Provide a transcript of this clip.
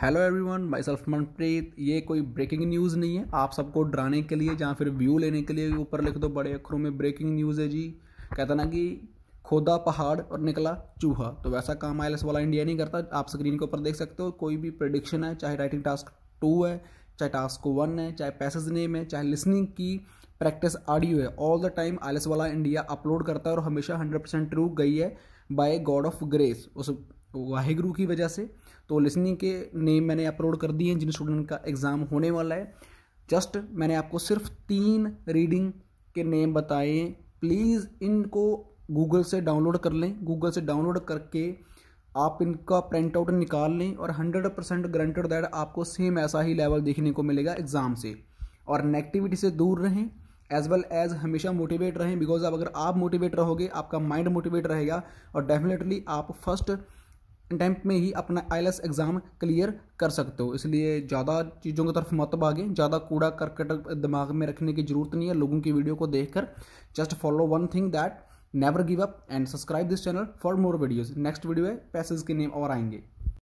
hello everyone myself Manpreet ये कोई breaking news नहीं है आप सबको डराने के लिए जहाँ फिर व्यू लेने के लिए ऊपर लिख दो बड़े अक्षरों में ब्रेकिंग न्यूज़ है जी कहता ना कि खोदा पहाड़ और निकला चूहा तो वैसा काम आई वाला इंडिया नहीं करता आप स्क्रीन के ऊपर देख सकते हो कोई भी प्रडिक्शन है चाहे राइटिंग टास्क टू है चाहे टास्क वन है चाहे पैसेज नेम है चाहे लिसनिंग की प्रैक्टिस ऑडियो है ऑल द टाइम आलिस वाला इंडिया अपलोड करता है और हमेशा हंड्रेड परसेंट ट्रू गई है बाय गॉड ऑफ ग्रेस उस वाहिगुरु की वजह से तो लिसनिंग के नेम मैंने अपलोड कर दिए हैं जिन स्टूडेंट का एग्ज़ाम होने वाला है जस्ट मैंने आपको सिर्फ तीन रीडिंग के नेम बताए प्लीज़ इनको गूगल से डाउनलोड कर लें गूगल से डाउनलोड करके आप इनका प्रिंट आउट निकाल लें और हंड्रेड परसेंट ग्रंटेड दैट आपको सेम ऐसा ही लेवल देखने को मिलेगा एग्ज़ाम से और नेगेटिविटी से दूर रहें एज वेल एज हमेशा मोटिवेट रहें बिकॉज अब अगर आप मोटिवेट रहोगे आपका माइंड मोटिवेट रहेगा और डेफिनेटली आप फर्स्ट अटैम्प्ट में ही अपना आईलस एग्ज़ाम क्लियर कर सकते हो इसलिए ज़्यादा चीज़ों की तरफ मत भागे ज़्यादा कूड़ा करकट दिमाग में रखने की ज़रूरत नहीं है लोगों की वीडियो को देखकर just follow one thing that never give up and subscribe this channel for more videos next video है पैसेज के नेम और आएंगे